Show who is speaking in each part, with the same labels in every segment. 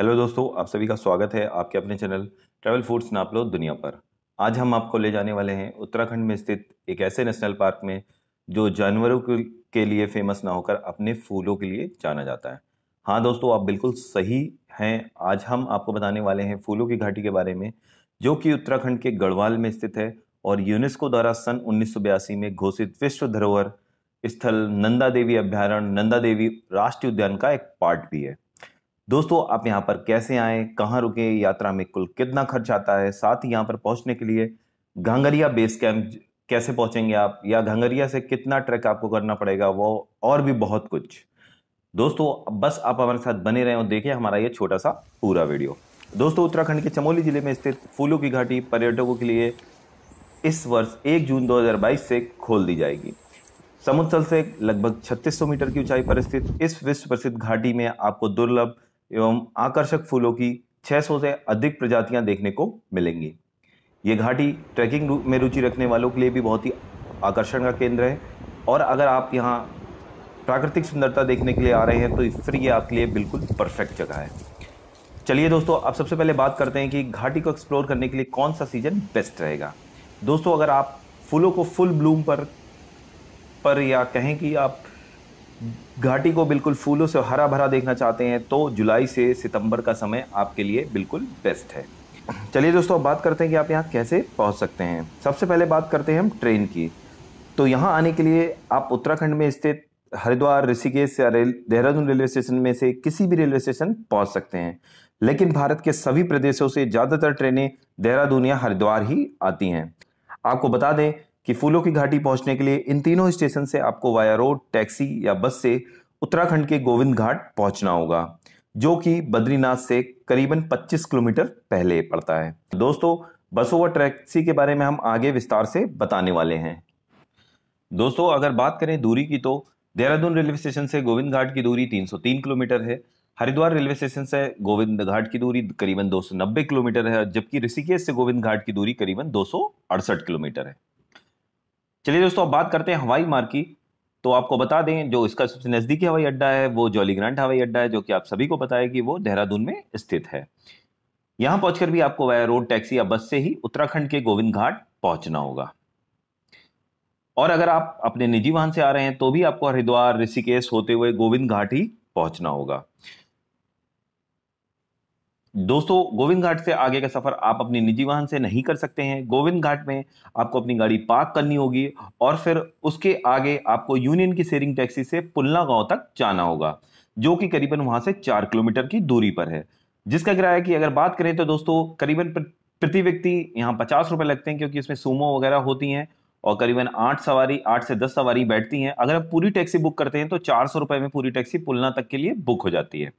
Speaker 1: hello दोस्तों आप सभी का स्वागत है आपके अपने चैनल ट्रैवल फूड्स नाप लो दुनिया पर आज हम आपको ले जाने वाले हैं उत्तराखंड में स्थित एक ऐसे नेशनल पार्क में जो जानवरों के लिए फेमस ना होकर अपने फूलों के लिए जाना जाता है हाँ दोस्तों आप बिल्कुल सही हैं आज हम आपको बताने वाले हैं फूलों की घाटी के बारे में जो कि उत्तराखंड के गढ़वाल में स्थित है और यूनेस्को द्वारा सन उन्नीस में घोषित विश्व धरोहर स्थल नंदा देवी अभ्यारण्य नंदा देवी राष्ट्रीय उद्यान का एक पार्ट भी है दोस्तों आप यहाँ पर कैसे आए कहाँ रुके यात्रा में कुल कितना खर्च आता है साथ ही यहाँ पर पहुँचने के लिए घंगरिया बेस कैंप कैसे पहुँचेंगे आप या घंगरिया से कितना ट्रैक आपको करना पड़ेगा वो और भी बहुत कुछ दोस्तों बस आप हमारे साथ बने रहें और देखिए हमारा ये छोटा सा पूरा वीडियो दोस्तों उत्तराखंड के चमोली जिले में स्थित फूलों की घाटी पर्यटकों के लिए इस वर्ष 1 जून 2022 से खोल दी जाएगी समुद्र से लगभग 3600 मीटर की ऊंचाई पर स्थित इस विश्व प्रसिद्ध घाटी में आपको दुर्लभ एवं आकर्षक फूलों की 600 से अधिक प्रजातियां देखने को मिलेंगी ये घाटी ट्रैकिंग में रुचि रखने वालों के लिए भी बहुत ही आकर्षण का केंद्र है और अगर आप यहाँ प्राकृतिक सुंदरता देखने के लिए आ रहे हैं तो फिर ये आपके लिए बिल्कुल परफेक्ट जगह है चलिए दोस्तों अब सबसे पहले बात करते हैं कि घाटी को एक्सप्लोर करने के लिए कौन सा सीज़न बेस्ट रहेगा दोस्तों अगर आप फूलों को फुल ब्लूम पर पर या कहें कि आप घाटी को बिल्कुल फूलों से हरा भरा देखना चाहते हैं तो जुलाई से सितंबर का समय आपके लिए बिल्कुल बेस्ट है चलिए दोस्तों अब बात करते हैं कि आप यहाँ कैसे पहुँच सकते हैं सबसे पहले बात करते हैं हम ट्रेन की तो यहाँ आने के लिए आप उत्तराखंड में स्थित हरिद्वार ऋषिकेश या रेल देहरादून रेलवे स्टेशन में से किसी भी रेलवे स्टेशन पहुँच सकते हैं लेकिन भारत के सभी प्रदेशों से ज़्यादातर ट्रेनें देहरादून या हरिद्वार ही आती हैं आपको बता दें कि फूलों की घाटी पहुंचने के लिए इन तीनों स्टेशन से आपको वाया रोड टैक्सी या बस से उत्तराखंड के गोविंद घाट पहुंचना होगा जो कि बद्रीनाथ से करीबन 25 किलोमीटर पहले पड़ता है दोस्तों बसों व टैक्सी के बारे में हम आगे विस्तार से बताने वाले हैं दोस्तों अगर बात करें दूरी की तो देहरादून रेलवे स्टेशन से गोविंद घाट की दूरी 303 किलोमीटर है हरिद्वार रेलवे स्टेशन से गोविंद घाट की दूरी करीबन 290 किलोमीटर है जबकि ऋषिकेश से गोविंद घाट की दूरी करीबन दो किलोमीटर है चलिए दोस्तों अब बात करते हैं हवाई मार्ग की तो आपको बता दें जो इसका सबसे नज़दीकी हवाई अड्डा है वो जॉली ग्रांट हवाई अड्डा है जो कि आप सभी को पता है कि वो देहरादून में स्थित है यहां पहुंचकर भी आपको वाया रोड टैक्सी या बस से ही उत्तराखंड के गोविंद घाट पहुंचना होगा और अगर आप अपने निजी वाहन से आ रहे हैं तो भी आपको हरिद्वार ऋषिकेश होते हुए गोविंद घाट ही पहुंचना होगा दोस्तों गोविंद घाट से आगे का सफ़र आप अपने निजी वाहन से नहीं कर सकते हैं गोविंद घाट में आपको अपनी गाड़ी पार्क करनी होगी और फिर उसके आगे आपको यूनियन की शेयरिंग टैक्सी से पुलना गांव तक जाना होगा जो कि करीबन वहां से चार किलोमीटर की दूरी पर है जिसका किराया की अगर बात करें तो दोस्तों करीबन प्रति व्यक्ति यहाँ पचास रुपए लगते हैं क्योंकि इसमें सूमो वगैरह होती हैं और करीबन आठ सवारी आठ से दस सवारी बैठती हैं अगर आप पूरी टैक्सी बुक करते हैं तो चार सौ रुपए में पूरी टैक्सी पुलना तक के लिए बुक हो जाती है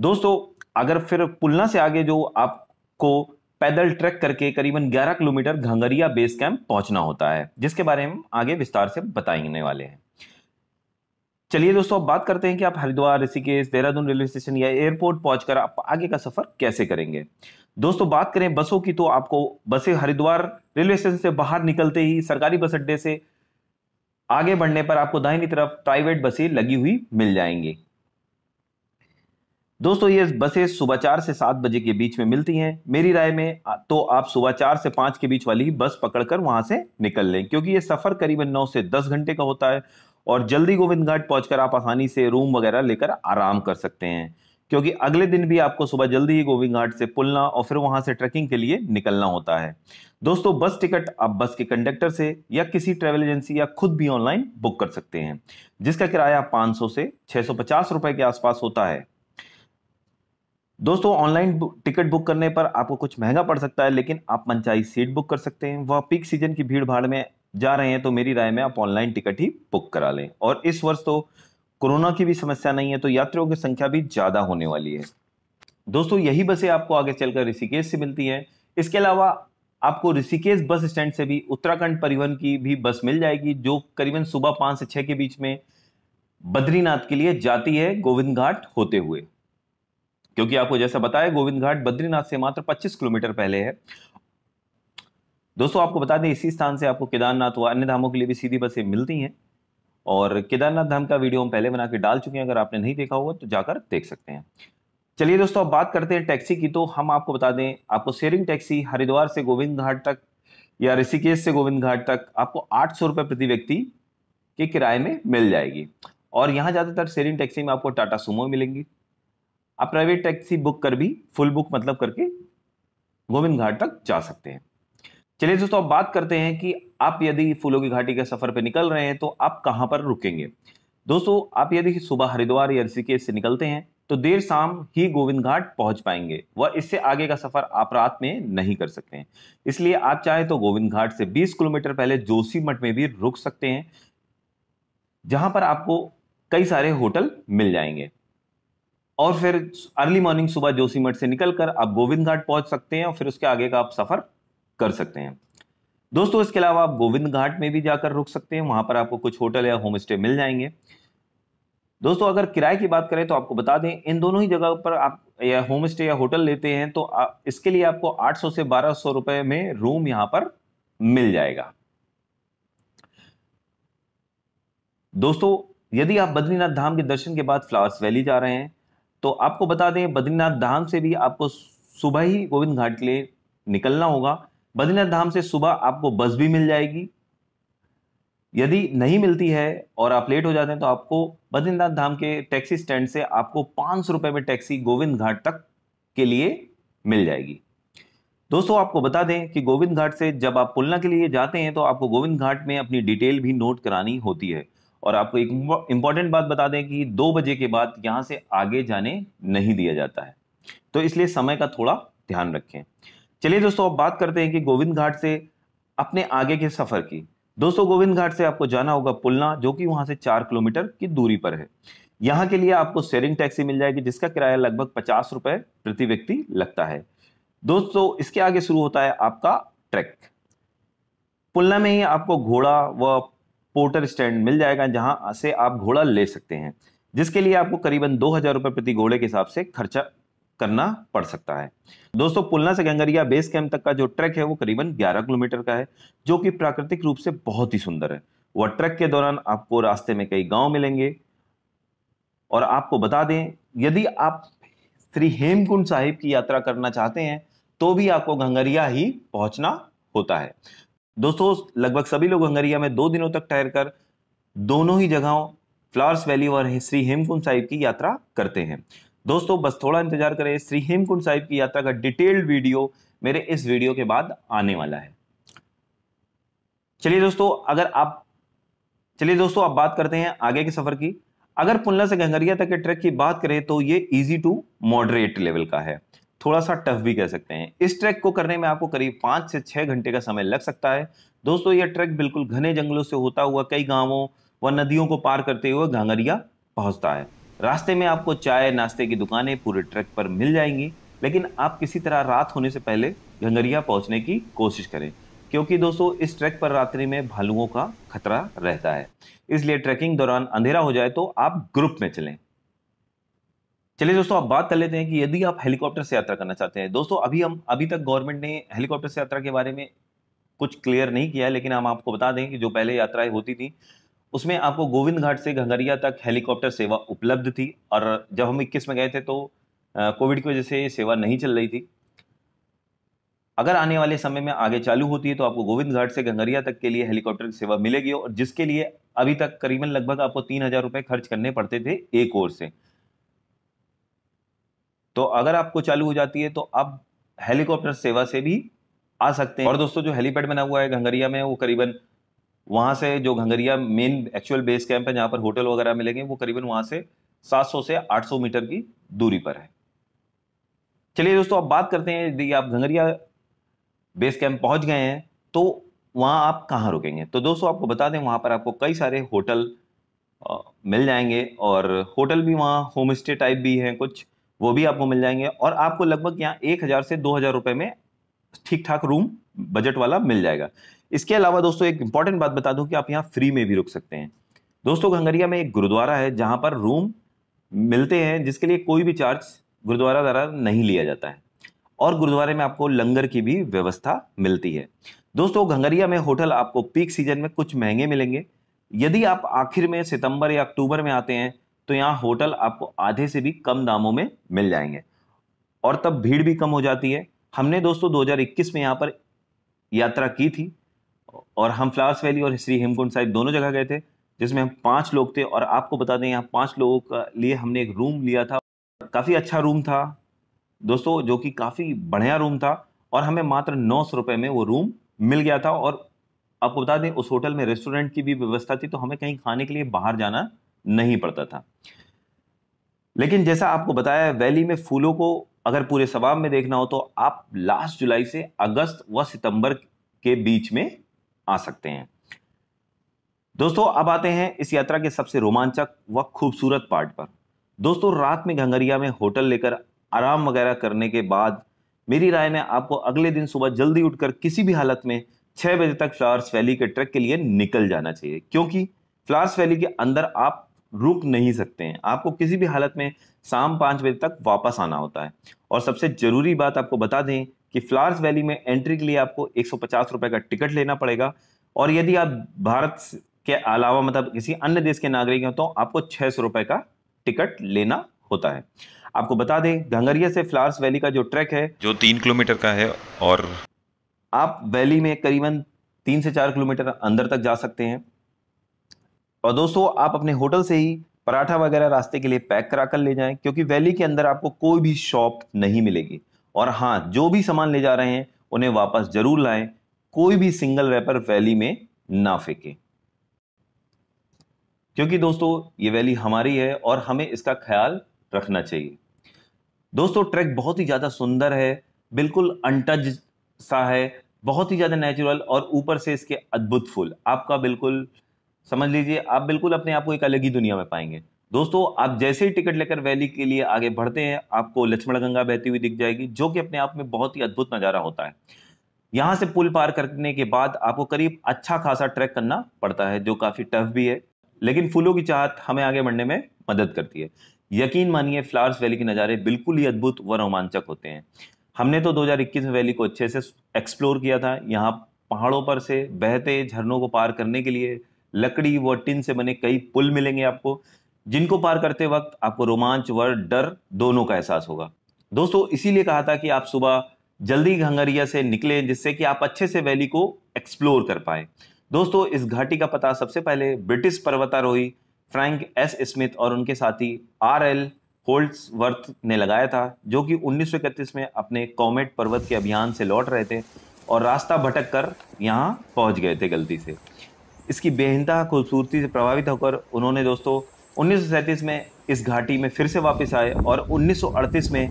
Speaker 1: दोस्तों अगर फिर पुलना से आगे जो आपको पैदल ट्रैक करके करीबन 11 किलोमीटर घंगरिया बेस कैंप पहुंचना होता है जिसके बारे में आगे विस्तार से बताने वाले हैं चलिए दोस्तों अब बात करते हैं कि आप हरिद्वार ऋषिकेश देहरादून रेलवे स्टेशन या एयरपोर्ट पहुंचकर आप आगे का सफर कैसे करेंगे दोस्तों बात करें बसों की तो आपको बसें हरिद्वार रेलवे स्टेशन से बाहर निकलते ही सरकारी बस अड्डे से आगे बढ़ने पर आपको दाहिनी तरफ प्राइवेट बसें लगी हुई मिल जाएंगी दोस्तों ये बसें सुबह चार से सात बजे के बीच में मिलती हैं मेरी राय में तो आप सुबह चार से पाँच के बीच वाली बस पकड़कर वहां से निकल लें क्योंकि ये सफ़र करीबन नौ से दस घंटे का होता है और जल्दी गोविंद घाट पहुंचकर आप आसानी से रूम वगैरह लेकर आराम कर सकते हैं क्योंकि अगले दिन भी आपको सुबह जल्दी ही गोविंद घाट से पुलना और फिर वहां से ट्रैकिंग के लिए निकलना होता है दोस्तों बस टिकट आप बस के कंडक्टर से या किसी ट्रेवल एजेंसी या खुद भी ऑनलाइन बुक कर सकते हैं जिसका किराया 500 से 650 रुपए के आसपास होता है दोस्तों ऑनलाइन टिकट बुक करने पर आपको कुछ महंगा पड़ सकता है लेकिन आप मनचाही सीट बुक कर सकते हैं वह पीक सीजन की भीड़ भाड़ में जा रहे हैं तो मेरी राय में आप ऑनलाइन टिकट ही बुक करा लें और इस वर्ष तो कोरोना की भी समस्या नहीं है तो यात्रियों की संख्या भी ज़्यादा होने वाली है दोस्तों यही बसें आपको आगे चलकर ऋषिकेश से मिलती हैं इसके अलावा आपको ऋषिकेश बस स्टैंड से भी उत्तराखंड परिवहन की भी बस मिल जाएगी जो करीबन सुबह पाँच से छः के बीच में बद्रीनाथ के लिए जाती है गोविंद घाट होते हुए क्योंकि आपको जैसा बताया गोविंद घाट बद्रीनाथ से मात्र 25 किलोमीटर पहले है दोस्तों आपको बता दें इसी स्थान से आपको केदारनाथ व अन्य धामों के लिए भी सीधी बसें मिलती हैं और केदारनाथ धाम का वीडियो हम पहले बना के डाल चुके हैं अगर आपने नहीं देखा होगा तो जाकर देख सकते हैं चलिए दोस्तों अब बात करते हैं टैक्सी की तो हम आपको बता दें आपको शेयरिंग टैक्सी हरिद्वार से गोविंद घाट तक या ऋषिकेश से गोविंद घाट तक आपको आठ सौ रुपये प्रति व्यक्ति के किराए में मिल जाएगी और यहाँ ज़्यादातर शेयरिंग टैक्सी में आपको टाटा सुमो मिलेंगी आप प्राइवेट टैक्सी बुक कर भी फुल बुक मतलब करके गोविंद घाट तक जा सकते हैं चलिए दोस्तों अब बात करते हैं कि आप यदि फूलों की घाटी के सफर पर निकल रहे हैं तो आप कहाँ पर रुकेंगे दोस्तों आप यदि सुबह हरिद्वार या ऋषिकेश से निकलते हैं तो देर शाम ही गोविंद घाट पहुंच पाएंगे वह इससे आगे का सफर आप रात में नहीं कर सकते हैं इसलिए आप चाहे तो गोविंद घाट से 20 किलोमीटर पहले जोशी मठ में भी रुक सकते हैं जहां पर आपको कई सारे होटल मिल जाएंगे और फिर अर्ली मॉर्निंग सुबह जोशीमठ से निकलकर आप गोविंद घाट पहुंच सकते हैं और फिर उसके आगे का आप सफर कर सकते हैं दोस्तों इसके अलावा आप गोविंद घाट में भी जाकर रुक सकते हैं वहां पर आपको कुछ होटल या होम स्टे मिल जाएंगे दोस्तों अगर किराए की बात करें तो आपको बता दें इन दोनों ही जगह पर आप या होम स्टे या होटल लेते हैं तो आ, इसके लिए आपको 800 से 1200 रुपए में रूम यहां पर मिल जाएगा दोस्तों यदि आप बद्रीनाथ धाम के दर्शन के बाद फ्लावर्स वैली जा रहे हैं तो आपको बता दें बद्रीनाथ धाम से भी आपको सुबह ही गोविंद घाट के लिए निकलना होगा बद्रीनाथ धाम से सुबह आपको बस भी मिल जाएगी यदि नहीं मिलती है और आप लेट हो जाते हैं तो आपको बद्रीनाथ धाम के टैक्सी स्टैंड से आपको पाँच सौ रुपये में टैक्सी गोविंद घाट तक के लिए मिल जाएगी दोस्तों आपको बता दें कि गोविंद घाट से जब आप पुलना के लिए जाते हैं तो आपको गोविंद घाट में अपनी डिटेल भी नोट करानी होती है और आपको एक इंपॉर्टेंट बात बता दें कि दो बजे के बाद यहां से आगे जाने नहीं दिया जाता है तो इसलिए समय का थोड़ा ध्यान रखें चलिए दोस्तों अब बात करते हैं कि गोविंद घाट से अपने आगे के सफ़र की दोस्तों गोविंद घाट से आपको जाना होगा पुलना जो कि वहां से चार किलोमीटर की दूरी पर है यहाँ के लिए आपको शेयरिंग टैक्सी मिल जाएगी जिसका किराया लगभग पचास रुपए प्रति व्यक्ति लगता है दोस्तों इसके आगे शुरू होता है आपका ट्रैक पुलना में ही आपको घोड़ा व पोर्टर स्टैंड मिल जाएगा जहां से आप घोड़ा ले सकते हैं जिसके लिए आपको करीबन दो हजार रुपए प्रति घोड़े के हिसाब से खर्चा करना पड़ सकता है दोस्तों पुलना से गंगरिया बेस कैंप तक का जो ट्रैक है वो करीबन 11 किलोमीटर का है जो कि प्राकृतिक रूप से बहुत ही सुंदर है वह ट्रैक के दौरान आपको रास्ते में कई गांव मिलेंगे और आपको बता दें यदि आप श्री हेमकुंड साहिब की यात्रा करना चाहते हैं तो भी आपको घंगरिया ही पहुंचना होता है दोस्तों लगभग सभी लोग हंगरिया में दो दिनों तक ठहर कर दोनों ही जगहों फ्लावर्स वैली और श्री हेमकुंड साहिब की यात्रा करते हैं दोस्तों बस थोड़ा इंतजार करें श्री हेमकुंड साहिब की यात्रा का डिटेल्ड वीडियो मेरे इस वीडियो के बाद आने वाला है चलिए दोस्तों अगर आप चलिए दोस्तों आप बात करते हैं आगे के सफर की अगर पुनला से गंगरिया तक के ट्रैक की बात करें तो ये इजी टू मॉडरेट लेवल का है थोड़ा सा टफ भी कह सकते हैं इस ट्रैक को करने में आपको करीब पाँच से छः घंटे का समय लग सकता है दोस्तों यह ट्रैक बिल्कुल घने जंगलों से होता हुआ कई गाँवों व नदियों को पार करते हुए घांगरिया पहुँचता है रास्ते में आपको चाय नाश्ते की दुकानें पूरे ट्रैक पर मिल जाएंगी लेकिन आप किसी तरह रात होने से पहले घंगरिया पहुंचने की कोशिश करें क्योंकि दोस्तों इस ट्रैक पर रात्रि में भालुओं का खतरा रहता है इसलिए ट्रैकिंग दौरान अंधेरा हो जाए तो आप ग्रुप में चलें चलिए दोस्तों आप बात कर लेते हैं कि यदि आप हेलीकॉप्टर से यात्रा करना चाहते हैं दोस्तों अभी हम अभी तक गवर्नमेंट ने हेलीकॉप्टर से यात्रा के बारे में कुछ क्लियर नहीं किया है लेकिन हम आपको बता दें कि जो पहले यात्राएं होती थी उसमें आपको गोविंद घाट से घंघरिया तक हेलीकॉप्टर सेवा उपलब्ध थी और जब हम इक्कीस में गए थे तो कोविड की वजह से सेवा नहीं चल रही थी अगर आने वाले समय में आगे चालू होती है तो आपको गोविंद घाट से गंगरिया तक के लिए हेलीकॉप्टर की सेवा मिलेगी और जिसके लिए अभी तक करीबन लगभग आपको तीन हजार रुपये खर्च करने पड़ते थे एक ओर से तो अगर आपको चालू हो जाती है तो आप हेलीकॉप्टर सेवा से भी आ सकते हैं और दोस्तों जो हेलीपैड बना हुआ है घंगरिया में वो करीबन वहाँ से जो Ghangaria main actual base camp है जहाँ पर होटल वगैरह मिलेंगे वो करीबन वहाँ से 700 से 800 मीटर की दूरी पर है चलिए दोस्तों आप बात करते हैं यदि आप घंगरिया बेस कैंप पहुँच गए हैं तो वहाँ आप कहाँ रुकेंगे तो दोस्तों आपको बता दें वहाँ पर आपको कई सारे होटल मिल जाएंगे और होटल भी वहाँ होम स्टे टाइप भी हैं कुछ वो भी आपको मिल जाएंगे और आपको लगभग यहाँ एक हज़ार से दो हज़ार रुपये में ठीक ठाक रूम बजट वाला मिल जाएगा इसके अलावा दोस्तों एक इंपॉर्टेंट बात बता दूं कि आप यहाँ फ्री में भी रुक सकते हैं दोस्तों घंगरिया में एक गुरुद्वारा है जहाँ पर रूम मिलते हैं जिसके लिए कोई भी चार्ज गुरुद्वारा द्वारा नहीं लिया जाता है और गुरुद्वारे में आपको लंगर की भी व्यवस्था मिलती है दोस्तों घंगरिया में होटल आपको पीक सीजन में कुछ महंगे मिलेंगे यदि आप आखिर में सितंबर या अक्टूबर में आते हैं तो यहाँ होटल आपको आधे से भी कम दामों में मिल जाएंगे और तब भीड़ भी कम हो जाती है हमने दोस्तों 2021 में यहाँ पर यात्रा की थी और हम फ्लावर्स वैली और श्री हेमकुंड साहिब दोनों जगह गए थे जिसमें हम पाँच लोग थे और आपको बता दें यहाँ पाँच लोगों के लिए हमने एक रूम लिया था काफ़ी अच्छा रूम था दोस्तों जो कि काफ़ी बढ़िया रूम था और हमें मात्र नौ सौ रुपये में वो रूम मिल गया था और आपको बता दें उस होटल में रेस्टोरेंट की भी व्यवस्था थी तो हमें कहीं खाने के लिए बाहर जाना नहीं पड़ता था लेकिन जैसा आपको बताया वैली में फूलों को अगर पूरे सवाब में देखना हो तो आप लास्ट जुलाई से अगस्त व सितंबर के बीच में आ सकते हैं दोस्तों अब आते हैं इस यात्रा के सबसे रोमांचक व खूबसूरत पार्ट पर दोस्तों रात में घंगरिया में होटल लेकर आराम वगैरह करने के बाद मेरी राय में आपको अगले दिन सुबह जल्दी उठकर किसी भी हालत में छह बजे तक फ्लावर्स वैली के ट्रैक के लिए निकल जाना चाहिए क्योंकि फ्लावर्स वैली के अंदर आप रुक नहीं सकते हैं आपको किसी भी हालत में शाम पाँच बजे तक वापस आना होता है और सबसे ज़रूरी बात आपको बता दें कि फ्लावर्स वैली में एंट्री के लिए आपको एक सौ का टिकट लेना पड़ेगा और यदि आप भारत के अलावा मतलब किसी अन्य देश के नागरिक हैं तो आपको छः सौ का टिकट लेना होता है आपको बता दें घंगरिया से फ्लावर्स वैली का जो ट्रैक है जो तीन किलोमीटर का है और आप वैली में करीबन तीन से चार किलोमीटर अंदर तक जा सकते हैं और दोस्तों आप अपने होटल से ही पराठा वगैरह रास्ते के लिए पैक करा कर ले जाएं क्योंकि वैली के अंदर आपको कोई भी शॉप नहीं मिलेगी और हाँ जो भी सामान ले जा रहे हैं उन्हें वापस जरूर लाएं कोई भी सिंगल रैपर वैली में ना फेंकें क्योंकि दोस्तों ये वैली हमारी है और हमें इसका ख्याल रखना चाहिए दोस्तों ट्रैक बहुत ही ज़्यादा सुंदर है बिल्कुल अनटज सा है बहुत ही ज़्यादा नेचुरल और ऊपर से इसके अद्भुत फूल आपका बिल्कुल समझ लीजिए आप बिल्कुल अपने आप को एक अलग ही दुनिया में पाएंगे दोस्तों आप जैसे ही टिकट लेकर वैली के लिए आगे बढ़ते हैं आपको लक्ष्मण गंगा बहती हुई दिख जाएगी जो कि अपने आप में बहुत ही अद्भुत नज़ारा होता है यहाँ से पुल पार करने के बाद आपको करीब अच्छा खासा ट्रैक करना पड़ता है जो काफ़ी टफ भी है लेकिन फूलों की चाहत हमें आगे बढ़ने में मदद करती है यकीन मानिए फ्लावर्स वैली के नज़ारे बिल्कुल ही अद्भुत व रोमांचक होते हैं हमने तो 2021 में वैली को अच्छे से एक्सप्लोर किया था यहाँ पहाड़ों पर से बहते झरनों को पार करने के लिए लकड़ी व टिन से बने कई पुल मिलेंगे आपको जिनको पार करते वक्त आपको रोमांच व डर दोनों का एहसास होगा दोस्तों इसीलिए कहा था कि आप सुबह जल्दी घंगरिया से निकले जिससे कि आप अच्छे से वैली को एक्सप्लोर कर पाए दोस्तों इस घाटी का पता सबसे पहले ब्रिटिश पर्वतारोही फ्रैंक एस स्मिथ और उनके साथी आर एल वर्थ ने लगाया था जो कि उन्नीस में अपने कॉमेट पर्वत के अभियान से लौट रहे थे और रास्ता भटक कर यहाँ पहुँच गए थे गलती से इसकी बेहनता खूबसूरती से प्रभावित होकर उन्होंने दोस्तों उन्नीस में इस घाटी में फिर से वापस आए और उन्नीस में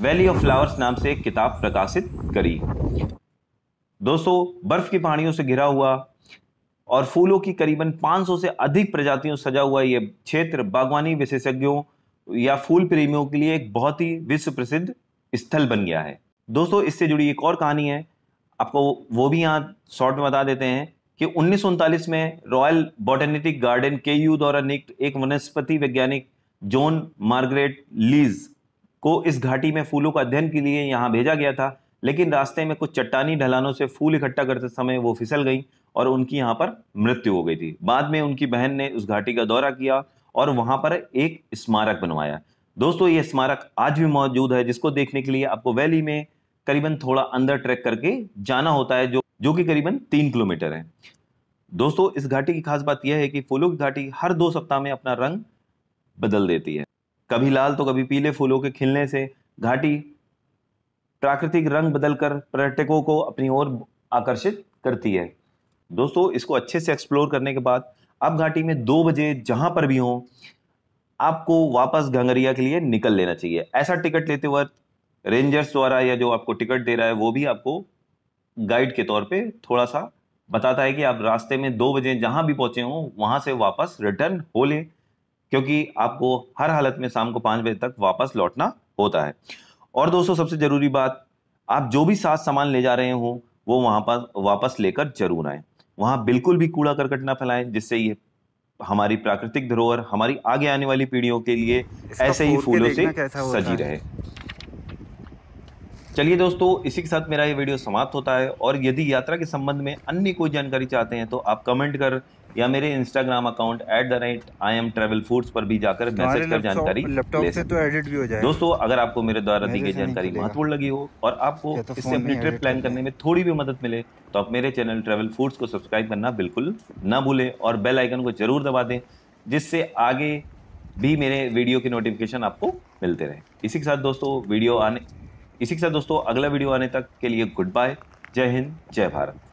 Speaker 1: वैली ऑफ फ्लावर्स नाम से एक किताब प्रकाशित करी दोस्तों बर्फ की पहाड़ियों से घिरा हुआ और फूलों की करीबन 500 से अधिक प्रजातियों सजा हुआ यह क्षेत्र बागवानी विशेषज्ञों या फूल प्रेमियों के लिए एक बहुत ही विश्व प्रसिद्ध स्थल बन गया है दोस्तों इससे जुड़ी एक और कहानी है आपको वो भी यहाँ शॉर्ट में बता देते हैं कि उन्नीस में royal botanic garden Kew द्वारा नियुक्त एक वनस्पति वैज्ञानिक जॉन मार्गरेट लीज को इस घाटी में फूलों का अध्ययन के लिए यहाँ भेजा गया था लेकिन रास्ते में कुछ चट्टानी ढलानों से फूल इकट्ठा करते समय वो फिसल गई और उनकी यहाँ पर मृत्यु हो गई थी बाद में उनकी बहन ने उस घाटी का दौरा किया और वहाँ पर एक स्मारक बनवाया दोस्तों ये स्मारक आज भी मौजूद है जिसको देखने के लिए आपको वैली में करीबन थोड़ा अंदर ट्रैक करके जाना होता है जो जो कि करीबन तीन किलोमीटर है दोस्तों इस घाटी की खास बात यह है कि फूलों की घाटी हर दो सप्ताह में अपना रंग बदल देती है कभी लाल तो कभी पीले फूलों के खिलने से घाटी प्राकृतिक रंग बदलकर पर्यटकों को अपनी ओर आकर्षित करती है दोस्तों इसको अच्छे से एक्सप्लोर करने के बाद आप घाटी में दो बजे जहां पर भी हो आपको वापस घंगरिया के लिए निकल लेना चाहिए ऐसा टिकट लेते वक्त रेंजर्स द्वारा या जो आपको टिकट दे रहा है वो भी आपको गाइड के तौर पे थोड़ा सा बताता है कि आप रास्ते में दो बजे जहां भी पहुंचे हों वहां से वापस रिटर्न हो ले क्योंकि आपको हर हालत में शाम को पांच बजे तक वापस लौटना होता है और दोस्तों सबसे ज़रूरी बात आप जो भी साथ सामान ले जा रहे हो वो वहां पर वापस लेकर जरूर आए वहां बिल्कुल भी कूड़ा करकट ना फैलाएं जिससे ये हमारी प्राकृतिक धरोहर हमारी आगे आने वाली पीढ़ियों के लिए ऐसे ही फूलों से सजी रहे चलिए दोस्तों इसी के साथ मेरा ये वीडियो समाप्त होता है और यदि यात्रा के संबंध में अन्य कोई जानकारी चाहते हैं तो आप कमेंट कर या मेरे Instagram account at the rate I M travel foods पर भी जाकर मैसेज कर जानकारी ले से तो एडिट भी हो जाए दोस्तों अगर आपको मेरे द्वारा दी गई जानकारी महत्वपूर्ण लगी हो और आपको तो इससे अपनी ट्रिप प्लान करने में थोड़ी भी मदद मिले तो आप मेरे चैनल ट्रेवल फूड्स को सब्सक्राइब करना बिल्कुल ना भूलें और बेल आइकन को जरूर दबा दें जिससे आगे भी मेरे वीडियो की नोटिफिकेशन आपको मिलते रहे इसी के साथ दोस्तों वीडियो आने इसी के साथ दोस्तों अगला वीडियो आने तक के लिए गुड बाय जय हिंद जय भारत